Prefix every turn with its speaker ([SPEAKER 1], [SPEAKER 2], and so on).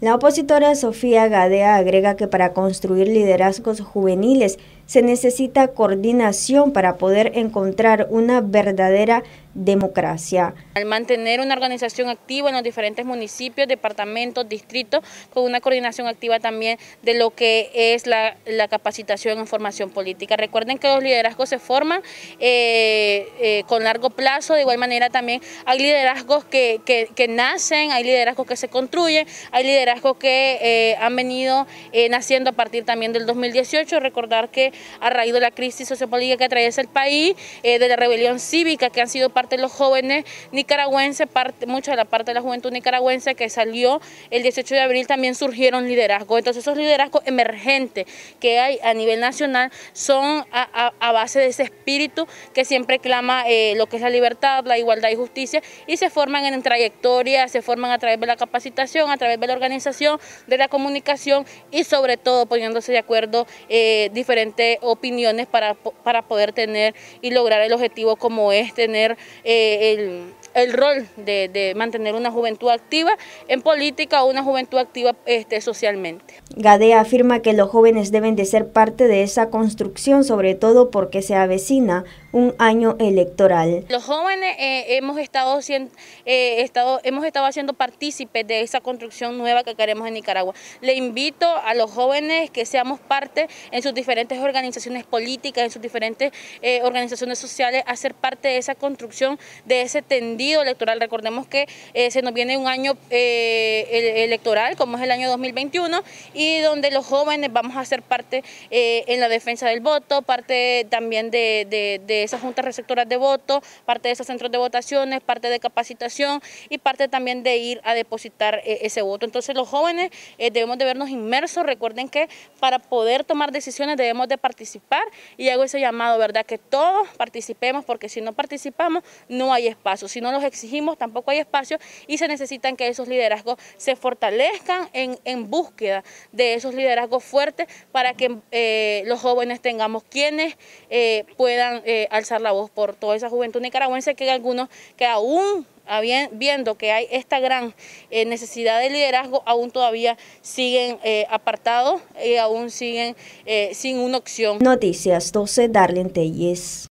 [SPEAKER 1] La opositora Sofía Gadea agrega que para construir liderazgos juveniles se necesita coordinación para poder encontrar una verdadera democracia.
[SPEAKER 2] Al mantener una organización activa en los diferentes municipios, departamentos, distritos, con una coordinación activa también de lo que es la, capacitación en formación política. Recuerden que los liderazgos se forman eh, eh, con largo plazo, de igual manera también hay liderazgos que, nacen, hay liderazgos que se construyen, hay liderazgos que eh, han venido naciendo a partir también del 2018. Recordar que a raíz de la crisis sociopolítica que atraviesa el país, eh, de la rebelión cívica que han sido parte de los jóvenes nicaragüenses, parte, mucha de la parte de la juventud nicaragüense que salió el 18 de abril también surgieron liderazgos. Entonces esos liderazgos emergentes que hay a nivel nacional son a, base de ese espíritu que siempre clama eh, lo que es la libertad, la igualdad y justicia y se forman en trayectoria, se forman a través de la capacitación, a través de la organización, de la comunicación y sobre todo poniéndose de acuerdo eh, diferentes opiniones para, para poder tener y lograr el objetivo como es tener eh, el el rol de, mantener una juventud activa en política o una juventud activa este, socialmente.
[SPEAKER 1] Gadea afirma que los jóvenes deben de ser parte de esa construcción, sobre todo porque se avecina un año electoral.
[SPEAKER 2] Los jóvenes eh, hemos, estado, eh, hemos estado haciendo partícipes de esa construcción nueva que queremos en Nicaragua. Le invito a los jóvenes que seamos parte en sus diferentes organizaciones políticas, en sus diferentes eh, organizaciones sociales, a ser parte de esa construcción, de ese tendido electoral. Recordemos que eh, se nos viene un año eh, electoral, como es el año 2021, y donde los jóvenes vamos a ser parte eh, en la defensa del voto, parte también de, de, de, esas juntas receptoras de voto, parte de esos centros de votaciones, parte de capacitación y parte también de ir a depositar ese voto. Entonces los jóvenes debemos de vernos inmersos, recuerden que para poder tomar decisiones debemos de participar y hago ese llamado, ¿verdad? Que todos participemos porque si no participamos no hay espacio, si no los exigimos, tampoco hay espacio y se necesitan que esos liderazgos se fortalezcan en, búsqueda de esos liderazgos fuertes para que eh, los jóvenes tengamos quienes eh, puedan eh, alzar la voz por toda esa juventud nicaragüense que hay algunos que aún viendo que hay esta gran necesidad de liderazgo, aún todavía siguen apartados y aún siguen sin una opción.
[SPEAKER 1] Noticias 12, Darlene Telles.